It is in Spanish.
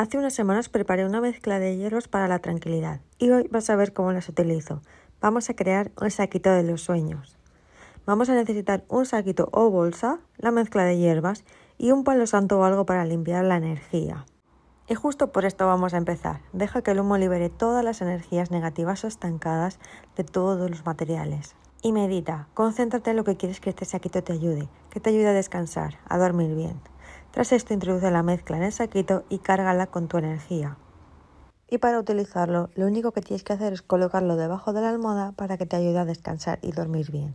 Hace unas semanas preparé una mezcla de hierbas para la tranquilidad y hoy vas a ver cómo las utilizo. Vamos a crear un saquito de los sueños. Vamos a necesitar un saquito o bolsa, la mezcla de hierbas y un palo santo o algo para limpiar la energía. Y justo por esto vamos a empezar. Deja que el humo libere todas las energías negativas o estancadas de todos los materiales. Y medita, concéntrate en lo que quieres que este saquito te ayude, que te ayude a descansar, a dormir bien. Tras esto introduce la mezcla en el saquito y cárgala con tu energía. Y para utilizarlo, lo único que tienes que hacer es colocarlo debajo de la almohada para que te ayude a descansar y dormir bien.